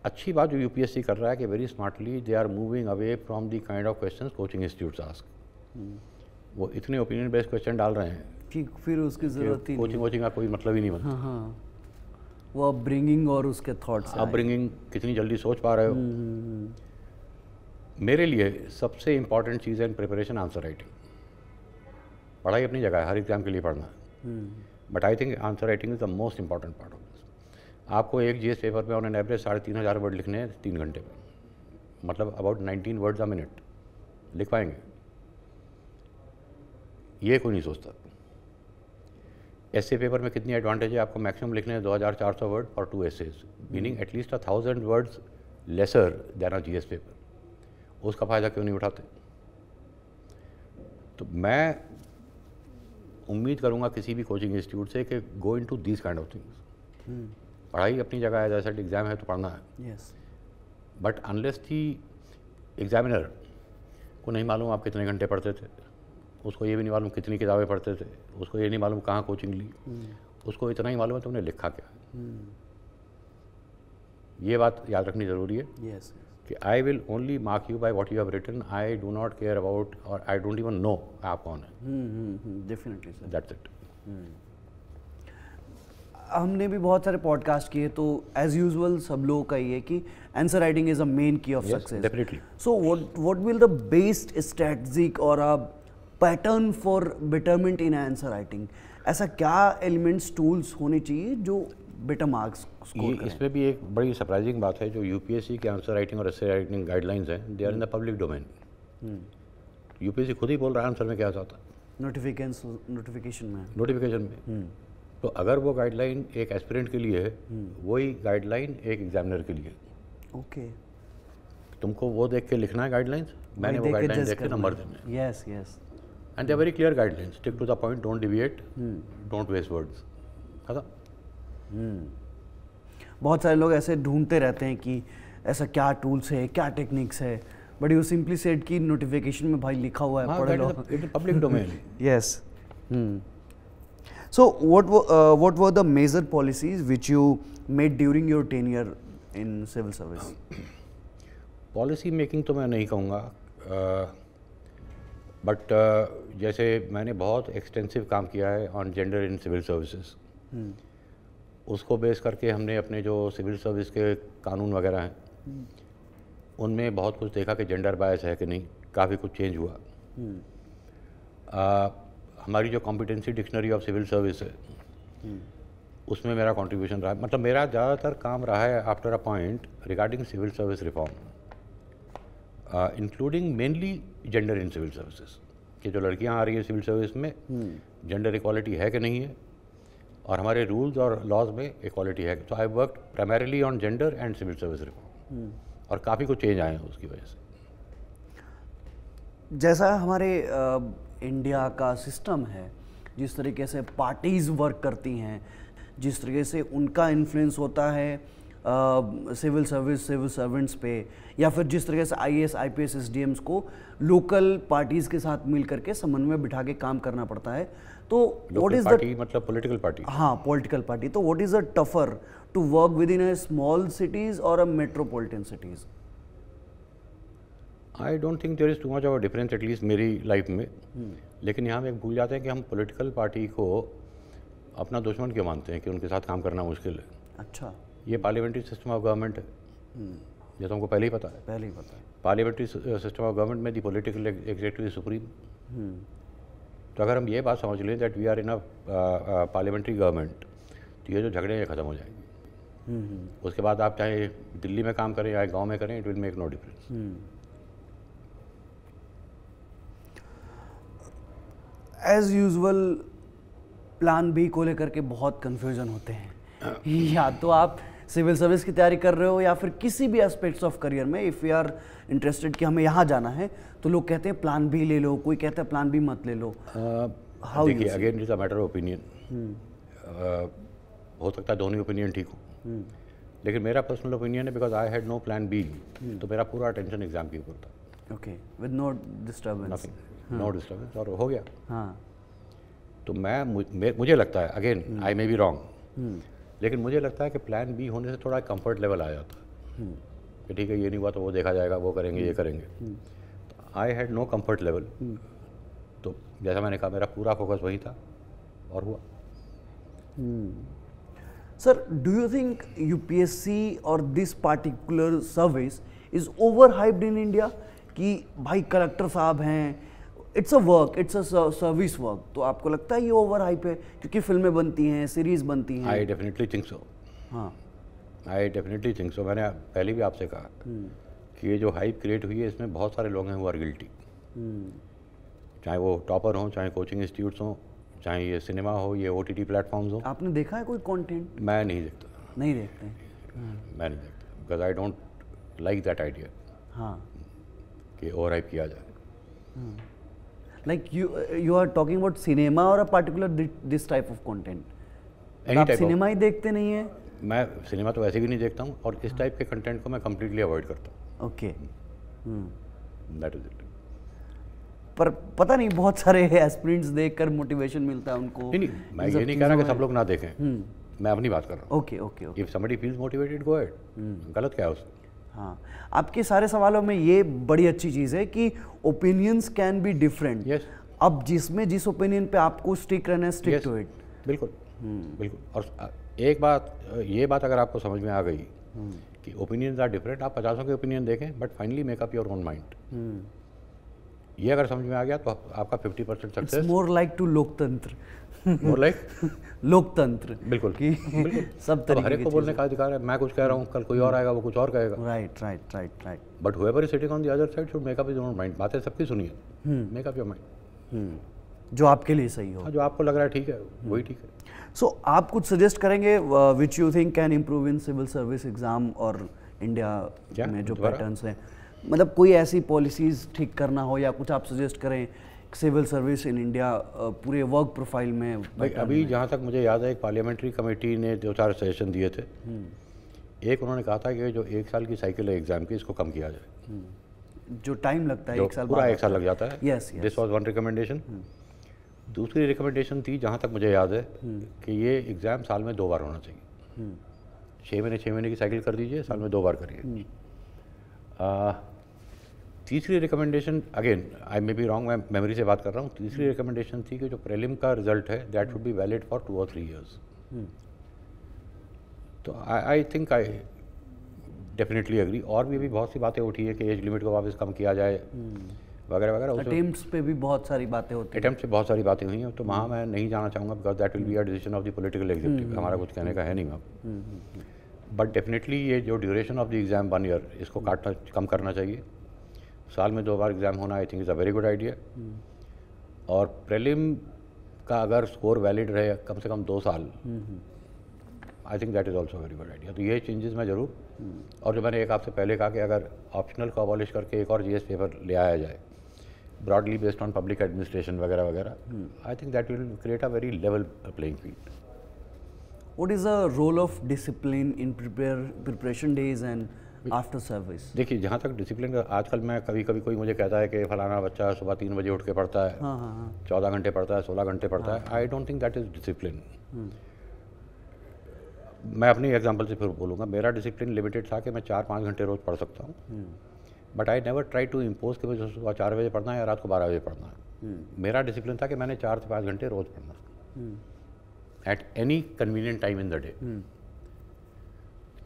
अच्छी बात जो यूपीएससी कर रहा है कि very smartly they are moving away from the kind of question coaching institute ask वो इतने ओपिनियन बेस्ड क्वेश्चन डाल रहे हैं कि फिर उसकी ज़रूरत ही कोचिंग वोचिंग का कोई मतलब ही नहीं बनता हाँ हाँ वो अपब्रिंगिंग और उसके थॉट्स अपब्रिंगिंग कितनी जल्दी सोच पा रहे हो हम्म, हम्म, हम्म। मेरे लिए सबसे इम्पॉर्टेंट चीज़ है इन प्रिपरेशन आंसर राइटिंग पढ़ाई अपनी जगह है हर एग्जाम के लिए पढ़ना but I think answer writing is the most important part of this आपको एक जी पेपर में ऑन एवरेज साढ़े तीन हज़ार वर्ड लिखने हैं तीन घंटे में मतलब about nineteen words a minute लिख पाएंगे ये कोई नहीं सोचता एस पेपर में कितनी एडवांटेज है आपको मैक्सिमम लिखने हैं दो हज़ार चार सौ वर्ड और two essays meaning at least a thousand words lesser देना जी एस पेपर उसका फ़ायदा क्यों नहीं उठाते तो मैं उम्मीद करूँगा किसी भी कोचिंग इंस्टीट्यूट से कि go into this kind of things पढ़ाई अपनी जगह है जैसे एग्ज़ाम है तो पढ़ना है बट अनलेस थी एग्ज़ामिनर को नहीं मालूम आप कितने घंटे पढ़ते थे उसको ये भी नहीं मालूम कितनी किताबें पढ़ते थे उसको ये नहीं मालूम कहाँ कोचिंग ली उसको इतना ही मालूम है तुमने लिखा क्या हम्म। ये बात याद रखनी ज़रूरी है yes. कि I will only mark you by what you have return I do not care about और आई डोंट इवन नो आप कौन है डेफिनेटली इट हमने भी बहुत सारे पॉडकास्ट किए तो एज यूजल सब लोगों का ये कि answer writing is a main key of success definitely so what what will the best strategic और a pattern for betterment in answer writing ऐसा क्या एलिमेंट्स टूल्स होने चाहिए जो बेटर मार्क्स इसमें भी एक बड़ी सरप्राइजिंग बात है जो यूपीएससी के आंसर राइटिंग और एसए राइटिंग गाइडलाइंस हैं they are in the public domain UPSC खुद ही बोल रहा है आंसर में क्या चाहता नोटिफिकेशन नोटिफिकेशन में नोटिफिकेशन में hmm. तो अगर वो गाइडलाइन एक एस्पिरेंट के लिए है hmm. वही गाइडलाइन एक एग्जामिनर के लिए ओके तुमको वो देख के लिखना है गाइडलाइंस मैंने वो गाइडलाइन देख के नंबर देने yes yes and they are very clear guidelines. Stick to the point, don't deviate, hmm. don't waste words. है ना hmm. बहुत सारे लोग ऐसे ढूंढते रहते हैं कि ऐसा क्या टूल्स है क्या टेक्निक्स है बट यू सिंपली सेड कि नोटिफिकेशन में भाई लिखा हुआ है हाँ, पढ़ लो public domain yes so what what were the major policies which you made during your tenure in civil service policy making तो मैं नहीं कहूँगा uh, बट uh, जैसे मैंने बहुत एक्सटेंसिव काम किया है on gender in civil services उसको बेस करके हमने अपने जो सिविल सर्विस के कानून वगैरह हैं hmm. उनमें बहुत कुछ देखा कि जेंडर बायस है कि नहीं काफ़ी कुछ चेंज हुआ uh, हमारी जो competency dictionary of civil service है hmm. उसमें मेरा कॉन्ट्रीब्यूशन रहा मतलब मेरा ज़्यादातर काम रहा है after a point regarding civil service reform including mainly gender in civil services कि जो लड़कियां आ रही हैं सिविल सर्विस में जेंडर हम्म। इक्वालिटी है कि नहीं है और हमारे रूल्स और लॉज में इक्वालिटी है तो I work primarily on gender and civil service reform और काफ़ी कुछ चेंज आए हैं उसकी वजह से जैसा हमारे आ, इंडिया का सिस्टम है जिस तरीके से पार्टीज़ वर्क करती हैं जिस तरीके से उनका इन्फ्लुएंस होता है सिविल सर्विस सिविल सर्वेंट्स पे या फिर जिस तरह से I S I P S S D Ms को लोकल पार्टीज़ के साथ मिल करके समन्वय बिठा के काम करना पड़ता है तो व्हाट इज़ द मतलब पॉलिटिकल पार्टी हाँ पॉलिटिकल पार्टी तो what is a tougher to work with in a small cities और a metropolitan cities I don't think there is too much of difference at least मेरी लाइफ में हम्म। लेकिन यहाँ एक भूल जाते हैं कि हम पोलिटिकल पार्टी को अपना दुश्मन क्यों मानते हैं कि उनके साथ काम करना मुश्किल है अच्छा ये पार्लियामेंट्री सिस्टम ऑफ गवर्नमेंट ये तो हमको पहले ही पता है पहले ही पता है पार्लियामेंट्री सिस्टम ऑफ गवर्नमेंट में दी पोलिटिकल एग्जेक्टिव सुप्रीम तो अगर हम ये बात समझ लें that we are in a parliamentary government तो ये जो झगड़े हैं ख़त्म हो जाएंगे हम्म, हम्म। उसके बाद आप चाहे दिल्ली में काम करें या गाँव में करें it will make no difference as usual plan B को लेकर के बहुत कन्फ्यूजन होते हैं या तो आप सिविल सर्विस की तैयारी कर रहे हो या फिर किसी भी एस्पेक्ट्स ऑफ करियर में इफ़ यू आर इंटरेस्टेड कि हमें यहाँ जाना है तो लोग कहते हैं प्लान बी ले लो कोई कहता है प्लान बी मत ले लो हाउ देखिए again it's hmm. A matter of opinion हो सकता है दोनों ओपिनियन ठीक हो हम्म। लेकिन मेरा पर्सनल ओपिनियन है because I had no plan B तो मेरा पूरा अटेंशन एग्जाम के ऊपर था okay with no disturbance no disturbance और हो गया हाँ तो मैं मुझे लगता है again I may be wrong लेकिन मुझे लगता है कि प्लान बी होने से थोड़ा कंफर्ट लेवल आ जाता है हम्म। कि ठीक है ये नहीं हुआ तो वो देखा जाएगा वो करेंगे ये हम्म। करेंगे I had no comfort level तो जैसा मैंने कहा मेरा पूरा फोकस वही था और हुआ sir do you think U P S C और this particular service is over hyped in India कि भाई कलेक्टर साहब हैं it's a work it's a service work तो आपको लगता है ये ओवर हाइप है क्योंकि फिल्में बनती हैं सीरीज बनती हैं आई डेफिनेटली थिंक सो हाँ आई डेफिनेटली थिंक सो मैंने पहले भी आपसे कहा हम्म। कि ये जो हाइप क्रिएट हुई है इसमें बहुत सारे लोग हैं वो आर गिल्टी चाहे वो टॉपर हों चाहे कोचिंग इंस्टीट्यूट्स हों चाहे ये सिनेमा हो ये ओ टी टी प्लेटफॉर्म्स हो आपने देखा है कोई कॉन्टेंट मैं नहीं देखता नहीं देखते हम्म। मैं नहीं देखता because I don't like that idea हाँ कि ओवर हाइप किया जाए हम्म। like you uh, you are talking about cinema or a particular this type of content Any आप सिनेमा ही देखते नहीं है मैं सिनेमा तो वैसे भी नहीं देखता हूँ और इस टाइप के कंटेंट को मैं कम्प्लीटली अवॉइड करता हूँ ओके दैट इज इट पर पता नहीं बहुत सारे एस्पिरेंट्स देखकर मोटिवेशन मिलता है उनको नहीं, नहीं मैं ये नहीं कह रहा कि सब लोग ना देखें hmm. मैं अपनी बात कर रहा हूँ okay okay okay if somebody feels motivated go at गलत क्या है उसमें हाँ आपके सारे सवालों में ये बड़ी अच्छी चीज़ है कि opinions can be different yes अब जिसमें जिस ओपिनियन पे आपको स्टिक रहना है स्टिक टू इट बिल्कुल हम्म। बिल्कुल और एक बात ये बात अगर आपको समझ में आ गई हम्म। कि ओपिनियंस आर डिफरेंट आप पचासों के ओपिनियन देखें but finally make up your own mind ये अगर समझ में आ गया तो आपका fifty percent success more like to लोकतंत्र मोर लाइक लोकतंत्र बिल्कुल की सब तरीके तो हर एक को बोलने का अधिकार है मैं कुछ कह रहा हूँ कल कोई और आएगा वो कुछ और कहेगा right right right right but however sitting on the other side should make up is your mind बातें सबकी सुनिए मेकअप योर माइंड जो आपके लिए सही हो हाँ, जो आपको लग रहा है ठीक है hmm. वही ठीक है सो आप कुछ सजेस्ट करेंगे which you think can improve in civil service exam और इंडिया में जो पैटर्न्स हैं मतलब कोई ऐसी पॉलिसीज़ ठीक करना हो या कुछ आप सजेस्ट करें सिविल सर्विस इन इंडिया पूरे वर्क प्रोफाइल में भाई अभी जहाँ तक मुझे याद है एक पार्लियामेंट्री कमेटी ने दो चार सजेशन दिए थे हम्म। एक उन्होंने कहा था कि जो एक साल की साइकिल है एग्ज़ाम की इसको कम किया जाए हम्म। जो टाइम लगता है एक साल पूरा एक साल लग जाता है yes this was one recommendation दूसरी रिकमेंडेशन थी जहाँ तक मुझे याद है हम्म। कि ये एग्ज़ाम साल में दो बार होना चाहिए छः महीने छः महीने की साइकिल कर दीजिए साल में दो बार करिए तीसरी recommendation again I may be wrong मैं मेमोरी से बात कर रहा हूँ तीसरी रिकमेंडेशन हम्म। थी कि जो प्रेलिम का रिजल्ट है that would be valid for two और थ्री ईयर्स तो I think I definitely agree और भी अभी बहुत सी बातें उठी है कि एज लिमिट को वापस कम किया जाए हम्म। वगैरह वगैरह अटेम्प्ट्स पे भी बहुत सारी बातें होती हैं अटेम्प्ट्स पे बहुत सारी बातें हुई हैं तो वहाँ हम्म। मैं नहीं जाना चाहूँगा because that will be a decision of the political executive हमारा कुछ कहने का है नहीं वहाँ बट डेफिनेटली ये जो duration of the exam one year इसको काटना कम करना चाहिए साल में दो बार एग्ज़ाम होना I think is a very good idea और प्रेलिम का अगर स्कोर वैलिड रहे कम से कम दो साल I think that is also very good idea तो ये चेंजेस मैं ज़रूर और जो मैंने एक आपसे पहले कहा कि अगर ऑप्शनल को अबॉलिश करके एक और जी पेपर ले आया जाए broadly based on public administration वगैरह वगैरह I think that will create a very level playing field what is a role of discipline in prepare preparation days and after service देखिए जहाँ तक डिसिप्लिन का आजकल मैं कभी कभी कोई मुझे कहता है कि फलाना बच्चा सुबह तीन बजे उठ के पढ़ता है हाँ, हाँ, हाँ। चौदह घंटे पढ़ता है सोलह घंटे पढ़ता हाँ, है I don't think that is discipline मैं अपनी एग्जाम्पल से फिर बोलूँगा मेरा डिसिप्लिन लिमिटेड था कि मैं चार पाँच घंटे रोज़ पढ़ सकता हूँ but I never try to impose कि मुझे सुबह चार बजे पढ़ना है या रात को बारह बजे पढ़ना है हम्म। मेरा डिसिप्लिन था कि मैंने चार से पाँच घंटे रोज़ पढ़ना at any convenient time in the day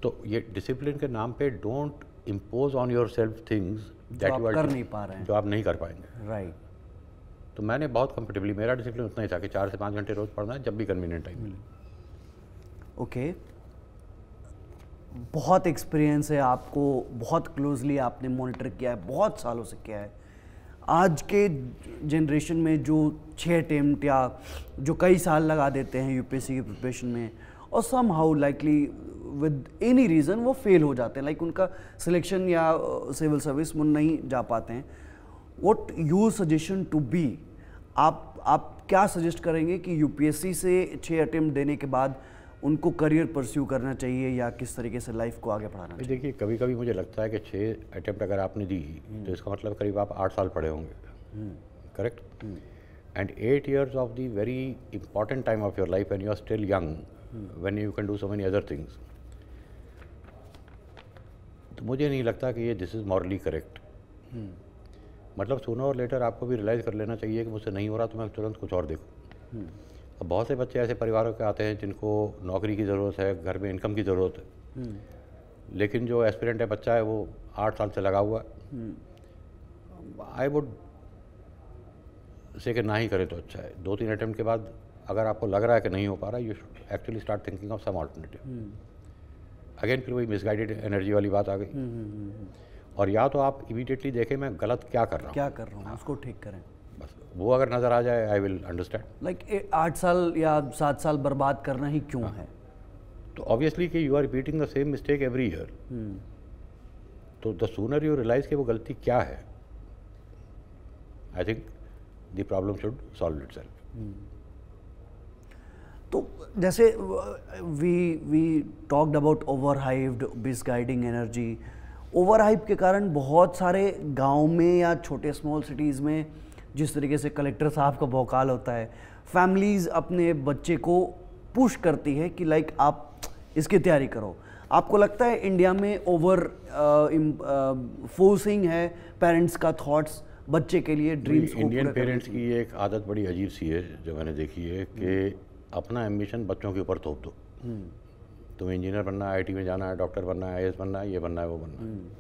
तो ये डिसिप्लिन के नाम पे don't impose on yourself things that you कर नहीं पा रहे हैं जो आप नहीं कर पाएंगे राइट right. तो मैंने बहुत कंफर्टेबली मेरा डिसिप्लिन उतना ही था कि चार से पाँच घंटे रोज़ पढ़ना है जब भी कन्वीनियंट टाइम मिले ओके बहुत एक्सपीरियंस है आपको बहुत क्लोजली आपने मॉनिटर किया है बहुत सालों से किया है आज के जनरेशन में जो छः अटेम्प्ट या जो कई साल लगा देते हैं यूपीएससी की प्रिपरेशन में और somehow likely with any reason वो फेल हो जाते हैं लाइक उनका सिलेक्शन या सिविल सर्विस में नहीं जा पाते हैं what you suggestion to be आप आप क्या सजेस्ट करेंगे कि यूपीएससी से छः अटैम्प्ट देने के बाद उनको करियर परस्यू करना चाहिए या किस तरीके से लाइफ को आगे बढ़ाना चाहिए देखिए कभी कभी मुझे लगता है कि छः अटैम्प्ट अगर आपने दी हम्म। तो इसका मतलब करीब आप आठ साल पढ़े होंगे correct and eight years of the very important time of your life and you are still young when you can do so many other things तो मुझे नहीं लगता कि ये दिस इज़ मॉरली करेक्ट मतलब सुनो और लेटर आपको भी रियलाइज़ कर लेना चाहिए कि मुझसे नहीं हो रहा तो मैं तुरंत कुछ और देखूँ हम्म। अब बहुत से बच्चे ऐसे परिवारों के आते हैं जिनको नौकरी की ज़रूरत है घर में इनकम की ज़रूरत है हम्म। लेकिन जो एस्पिरेंट है बच्चा है वो आठ साल से लगा हुआ है आई वुड से कि ना ही करें तो अच्छा है दो तीन अटैम्प्ट के बाद अगर आपको लग रहा है कि नहीं हो पा रहा you should actually start thinking of some alternative again फिर वही मिसगाइडेड एनर्जी वाली बात आ गई हम्म, हम्म, हम्म, और या तो आप इमीडिएटली देखें मैं गलत क्या कर रहा हूँ क्या कर रहा हूँ हाँ। उसको ठीक करें बस वो अगर नज़र आ जाए आई विल अंडरस्टैंड लाइक आठ साल या सात साल बर्बाद करना ही क्यों हाँ। है तो ऑब्वियसली कि you are repeating the same mistake every year तो द सूनर यू रियलाइज कि वो गलती क्या है I think the problem should solve itself तो जैसे we we talked about over hyped guiding energy over hype के कारण बहुत सारे गाँव में या छोटे स्मॉल सिटीज़ में जिस तरीके से कलेक्टर साहब का भौकाल होता है फैमिलीज़ अपने बच्चे को पुश करती है कि लाइक आप इसकी तैयारी करो आपको लगता है इंडिया में ओवर फोर्सिंग uh, uh, है पेरेंट्स का थॉट्स बच्चे के लिए ड्रीम्स इंडियन पेरेंट्स की एक आदत बड़ी अजीब सी है जो मैंने देखी है कि अपना एम्बिशन बच्चों के ऊपर थोप दो हम्म। तुम इंजीनियर बनना है आईटी में जाना है डॉक्टर बनना है आई बनना है ये बनना है वो बनना है हम्म।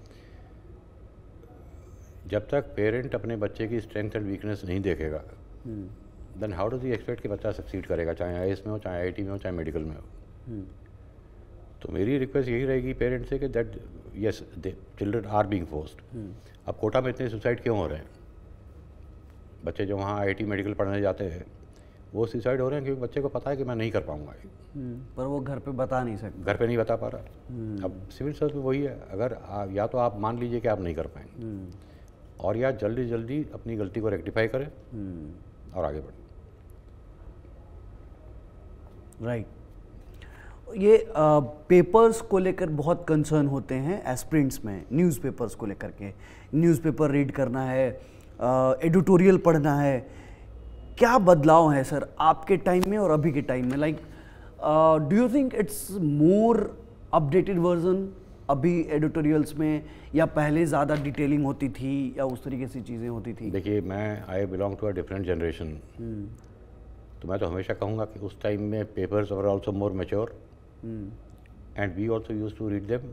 जब तक पेरेंट अपने बच्चे की स्ट्रेंथ एंड वीकनेस नहीं देखेगा then how does you expect कि बच्चा सक्सीड करेगा चाहे आई में हो चाहे आई में हो चाहे मेडिकल में हो हम्म। तो मेरी रिक्वेस्ट यही रहेगी पेरेंट्स से कि that yes children are being forced अब कोटा में इतने सुसाइड क्यों हो रहे हैं बच्चे जो वहाँ आई मेडिकल पढ़ने जाते हैं वो सुसाइड हो रहे हैं क्योंकि बच्चे को पता है कि मैं नहीं कर पाऊंगा हम्म, पर वो घर पे बता नहीं सकते घर पे नहीं बता पा रहा हम्म। अब सिविल सर्विस में वही है अगर आ, या तो आप मान लीजिए कि आप नहीं कर पाएंगे हम्म। और या जल्दी जल्दी अपनी गलती को रेक्टिफाई करें और आगे बढ़ें राइट ये आ, पेपर्स को लेकर बहुत कंसर्न होते हैं एस्प्रिंट्स में न्यूज़पेपर्स को लेकर के न्यूज़पेपर रीड करना है एडिटोरियल पढ़ना है क्या बदलाव है सर आपके टाइम में और अभी के टाइम में like do you think it's more updated version अभी एडिटोरियल्स में या पहले ज़्यादा डिटेलिंग होती थी या उस तरीके से चीज़ें होती थी देखिए मैं I belong to a different generation तो मैं तो हमेशा कहूँगा कि उस टाइम में papers are also more mature and we also use to read them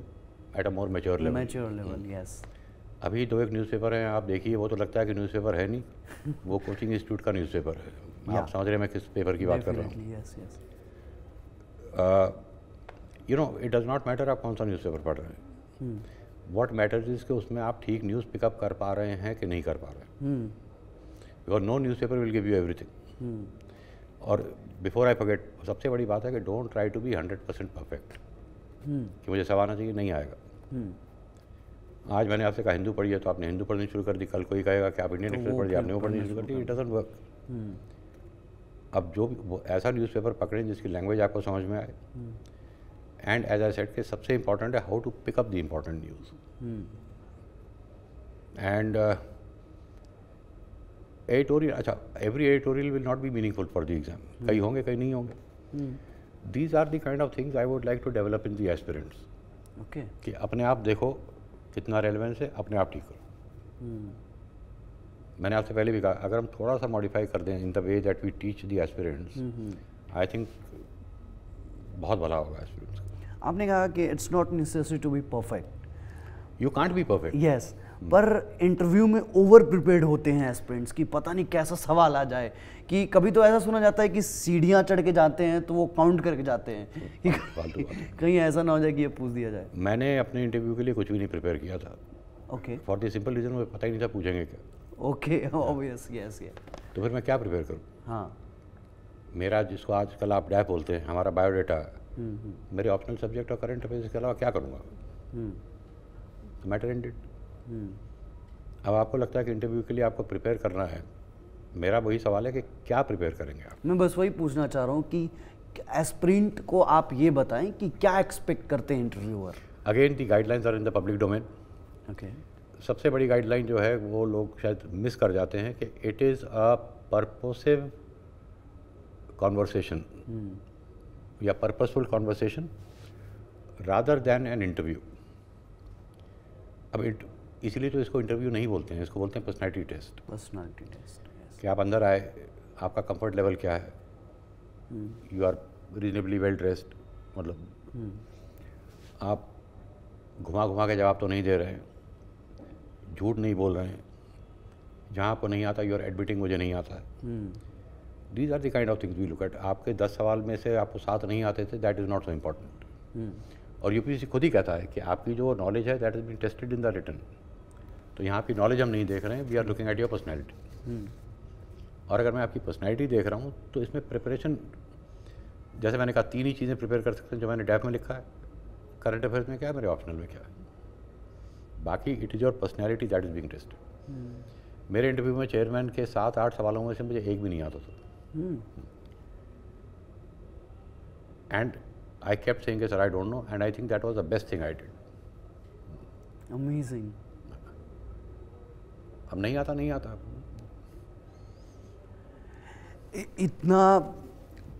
at a more mature level mature level yes अभी दो तो एक न्यूज़पेपर हैं आप देखिए वो तो लगता है कि न्यूज़पेपर है नहीं वो कोचिंग इंस्टीट्यूट का न्यूज़पेपर है आप समझ रहे हैं मैं किस पेपर की बात कर रहा हूँ you know it does not matter आप कौन सा न्यूज़पेपर पढ़ रहे हैं वॉट मैटर्स इज़ कि उसमें आप ठीक न्यूज़ पिकअप कर पा रहे हैं कि नहीं कर पा रहे हैं because no newspaper will give you everything और बिफोर आई फॉरगेट सबसे बड़ी बात है कि don't try to be hundred percent perfect कि मुझे सवाल चाहिए नहीं आएगा hmm. आज मैंने आपसे कहा हिंदू पढ़िए तो आपने हिंदू पढ़नी शुरू कर दी कल कोई कहेगा कि आप इंडियन एक्सप्रेस पढ़िए आपने वो पढ़नी शुरू कर दी इट डजेंट वर्क अब जो भी ऐसा न्यूज़पेपर पकड़ें जिसकी लैंग्वेज आपको समझ में आए एंड एज आई सेट के सबसे इम्पॉर्टेंट है how to pick up the important news and editorial अच्छा every editorial will not be meaningful for the exam कहीं होंगे कहीं नहीं होंगे these are the kind of things I would like to develop in the aspirants okay कि अपने आप देखो कितना रेलिवेंस है अपने आप ठीक करो हम्म। मैंने आपसे पहले भी कहा अगर हम थोड़ा सा मॉडिफाई कर दें in the way that we teach the aspirants I think बहुत भला होगा एस्पिरेंट्स आपने कहा कि it's not necessary to be perfect you can't be perfect yes पर इंटरव्यू में ओवर प्रिपेयर्ड होते हैं एस्पिरेंट्स कि पता नहीं कैसा सवाल आ जाए कि कभी तो ऐसा सुना जाता है कि सीढ़ियाँ चढ़ के जाते हैं तो वो काउंट करके जाते हैं कि कहीं ऐसा ना हो जाए कि ये पूछ दिया जाए मैंने अपने इंटरव्यू के लिए कुछ भी नहीं प्रिपेयर किया था okay for the simple reason मुझे पता ही नहीं था पूछेंगे क्या ओके ऑब्वियस यस यस तो फिर मैं क्या प्रिपेयर करूँ हाँ मेरा जिसको आजकल आप डैप बोलते हैं हमारा बायोडाटा हम्म, हम्म। मेरे ऑप्शनल सब्जेक्ट और करंट अफेयर्स के अलावा क्या करूँगा मैटर एंडेड हम्म। अब आपको लगता है कि इंटरव्यू के लिए आपको प्रिपेयर करना है मेरा वही सवाल है कि क्या प्रिपेयर करेंगे आप मैं बस वही पूछना चाह रहा हूँ कि एस्प्रिंट को आप ये बताएं कि क्या एक्सपेक्ट करते हैं interviewer again the guidelines are in the public domain okay सबसे बड़ी गाइडलाइन जो है वो लोग शायद मिस कर जाते हैं कि it is a purposive conversation या purposeful conversation rather than an interview अब इसीलिए तो इसको इंटरव्यू नहीं बोलते हैं इसको बोलते हैं पर्सनैलिटी टेस्ट पर्सनैलिटी टेस्ट कि आप अंदर आए आपका कंफर्ट लेवल क्या है you are reasonably well dressed मतलब hmm. आप घुमा घुमा के जवाब तो नहीं दे रहे हैं झूठ नहीं बोल रहे हैं जहाँ आपको नहीं आता यू आर एडमिटिंग मुझे नहीं आता these are the kind of things we look at आपके दस सवाल में से आपको सात नहीं आते थे that is not so important और यूपीएससी खुद ही कहता है कि आपकी जो नॉलेज है that is been tested in the written तो यहाँ की नॉलेज हम नहीं देख रहे हैं we are looking at your personality और अगर मैं आपकी पर्सनैलिटी देख रहा हूँ तो इसमें प्रिपरेशन जैसे मैंने कहा तीन ही चीज़ें प्रिपेयर कर सकते हैं जो मैंने डेफ में लिखा है करंट अफेयर्स में क्या है मेरे ऑप्शनल में क्या है बाकी it is your personality that is being test मेरे इंटरव्यू में चेयरमैन के सात आठ सवालों में से मुझे एक भी नहीं आता था and I kept saying sir I don't know and I think that was the best thing I did amazing अब नहीं आता नहीं आता इतना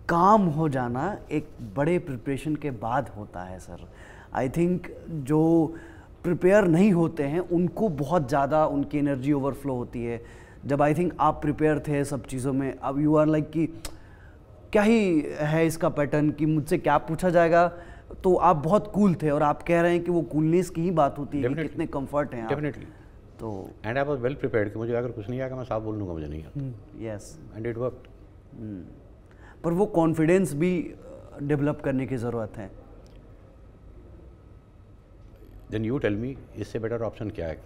काम हो जाना एक बड़े प्रिपरेशन के बाद होता है सर आई थिंक जो प्रिपेयर नहीं होते हैं उनको बहुत ज़्यादा उनकी एनर्जी ओवरफ्लो होती है जब आई थिंक आप प्रिपेयर थे सब चीज़ों में अब यू आर लाइक कि क्या ही है इसका पैटर्न कि मुझसे क्या पूछा जाएगा तो आप बहुत कूल cool थे और आप कह रहे हैं कि वो कूलनेस की ही बात होती है कि कितने कंफर्ट हैं आप तो and I was well prepare कि मुझे अगर कुछ नहीं आएगा मैं साफ बोल लूँगा मुझे नहीं आता यस एंड इट वर्क पर वो कॉन्फिडेंस भी डेवलप uh, करने की ज़रूरत है देन यू टेल मी इससे बेटर ऑप्शन क्या है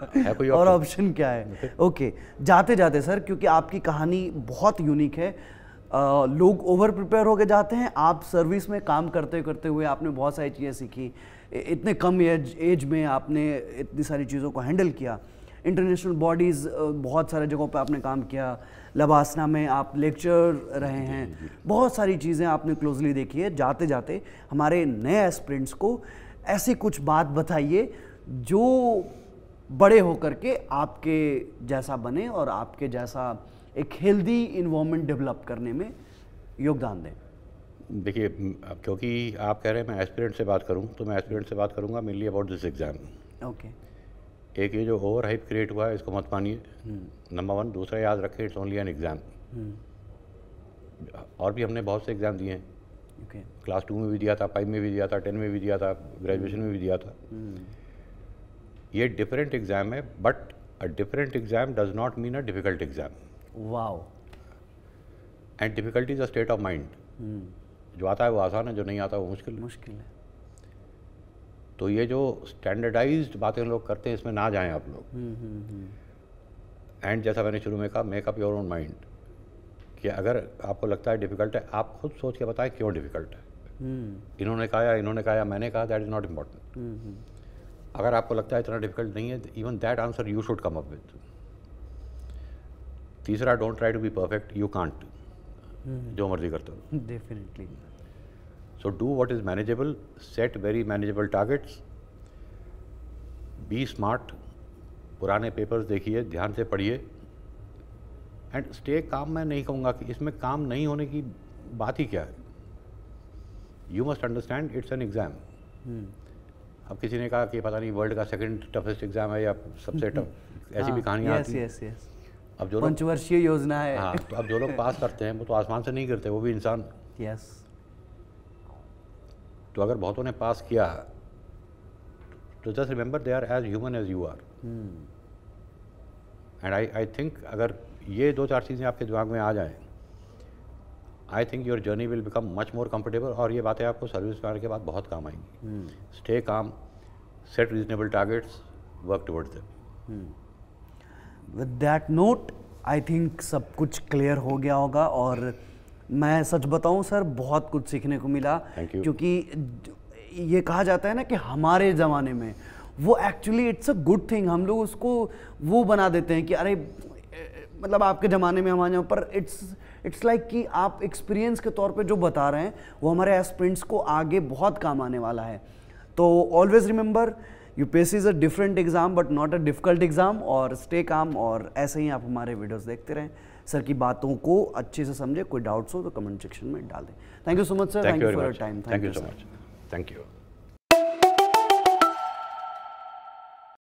है कोई और ऑप्शन क्या है ओके okay. जाते जाते सर क्योंकि आपकी कहानी बहुत यूनिक है आ, uh, लोग ओवर प्रिपेयर होकर जाते हैं आप सर्विस में काम करते करते हुए आपने बहुत सारी चीज़ें सीखी इतने कम एज एज में आपने इतनी सारी चीज़ों को हैंडल किया इंटरनेशनल बॉडीज़ बहुत सारे जगहों पे आपने काम किया लबासना में आप लेक्चर रहे हैं बहुत सारी चीज़ें आपने क्लोजली देखी है जाते जाते हमारे नए एस्परेंट्स को ऐसी कुछ बात बताइए जो बड़े होकर के आपके जैसा बने और आपके जैसा एक हेल्दी इन्वामेंट डेवलप करने में योगदान दें देखिए क्योंकि आप कह रहे हैं मैं एस्पिरेंट से बात करूं तो मैं एस्पिरेंट से बात करूंगा mainly about this exam okay एक ये जो ओवर हाइप क्रिएट हुआ है इसको मत मानिए नंबर हम्म। वन दूसरा याद रखें इट्स ओनली एन एग्ज़ाम और भी हमने बहुत से एग्ज़ाम दिए हैं क्लास टू में भी दिया था फाइव में भी दिया था टेन में भी दिया था ग्रेजुएशन में भी दिया था हम्म। ये डिफरेंट एग्ज़ाम है but a different exam does not mean a difficult exam wow and difficulty is a state of mind जो आता है वो आसान है जो नहीं आता वो मुश्किल है मुश्किल है तो ये जो स्टैंडर्डाइज बातें लोग करते हैं इसमें ना जाएं आप लोग एंड हम्म, हम्म, हम्म। जैसा मैंने शुरू में कहा मेकअप योर ओन माइंड कि अगर आपको लगता है डिफ़िकल्ट है आप खुद सोच के बताएं क्यों डिफ़िकल्ट है hmm. इन्होंने कहा या इन्होंने कहा या मैंने कहा दैट इज़ नॉट इम्पॉर्टेंट अगर आपको लगता है इतना डिफ़िकल्ट नहीं है even that answer you should come up with तीसरा don't try to be perfect you can't जो मर्जी करते हो definitely so do what is manageable set very manageable targets be smart पुराने पेपर्स देखिए ध्यान से पढ़िए एंड स्टे काम मैं नहीं कहूँगा कि इसमें काम नहीं होने की बात ही क्या है you must understand it's an exam अब किसी ने कहा कि पता नहीं वर्ल्ड का सेकंड टफेस्ट एग्ज़ाम है या सबसे टफ hmm. ऐसी भी हाँ, कहानियाँ आती yes, अब जो पंचवर्षीय योजना है हाँ तो अब जो लोग पास करते हैं वो तो आसमान से नहीं करते वो भी इंसान यस yes. तो अगर बहुतों ने पास किया तो just remember they are as human as you are and I I think अगर ये दो चार चीज़ें आपके दिमाग में आ जाएं, I think your journey will become much more comfortable और ये बातें आपको सर्विस के बाद बहुत काम आएंगी stay calm set reasonable targets work towards them with that note I think सब कुछ क्लियर हो गया होगा और मैं सच बताऊं सर बहुत कुछ सीखने को मिला क्योंकि ये कहा जाता है ना कि हमारे ज़माने में वो actually it's a good thing हम लोग उसको वो बना देते हैं कि अरे मतलब आपके ज़माने में हमारे यहाँ पर इट्स इट्स लाइक like कि आप एक्सपीरियंस के तौर पे जो बता रहे हैं वो हमारे एस्पिरेंट्स को आगे बहुत काम आने वाला है तो always remember you pay is a different exam but not a difficult exam और स्टे काम और ऐसे ही आप हमारे वीडियोज़ देखते रहें सर की बातों को अच्छे से समझे कोई डाउट्स हो तो कमेंट सेक्शन में डाल दें thank you so much sir thank you for time thank you so much thank you